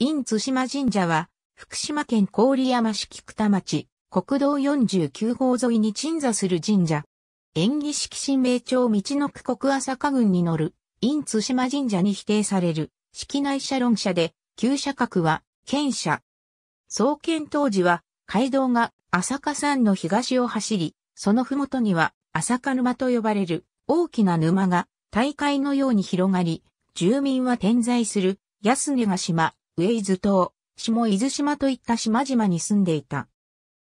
因津島神社は、福島県郡山市菊田町、国道49号沿いに鎮座する神社。縁起式神明町道の区国朝霞郡に乗る、因津島神社に否定される、式内社論社で、旧社格は、県社。創建当時は、街道が朝霞山の東を走り、その麓には、朝霞沼と呼ばれる、大きな沼が、大海のように広がり、住民は点在する、安根ヶ島、ウェイズ島、下伊豆島といった島々に住んでいた。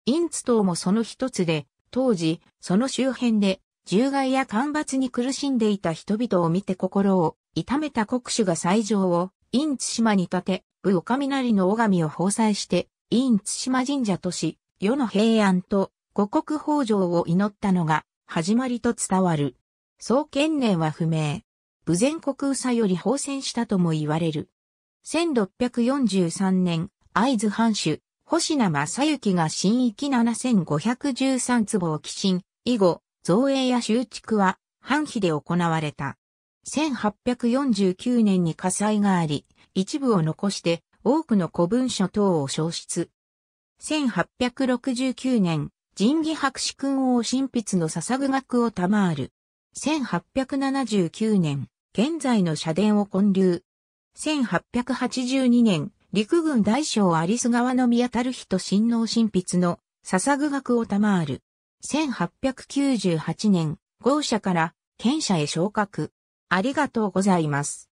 インツ島もその一つで、当時、その周辺で、獣害や干ばつに苦しんでいた人々を見て心を痛めた国主が斎場を、インツ島に建て、武岡雷の拝神を奉祭して、インツ島神社とし、世の平安と五国豊穣を祈ったのが始まりと伝わる。創建年は不明。武前国宇より放戦したとも言われる。1643年、会津藩主、星名正幸が新域7513坪を寄進、以後、造営や修築は、藩費で行われた。1849年に火災があり、一部を残して多くの古文書等を消失。1869年、仁義博士君王神筆の捧ぐ額を賜る。1879年、現在の社殿を建立。1882年、陸軍大将有栖川の宮る人親王親筆の笹具学を賜る。1898年、豪社から、県社へ昇格。ありがとうございます。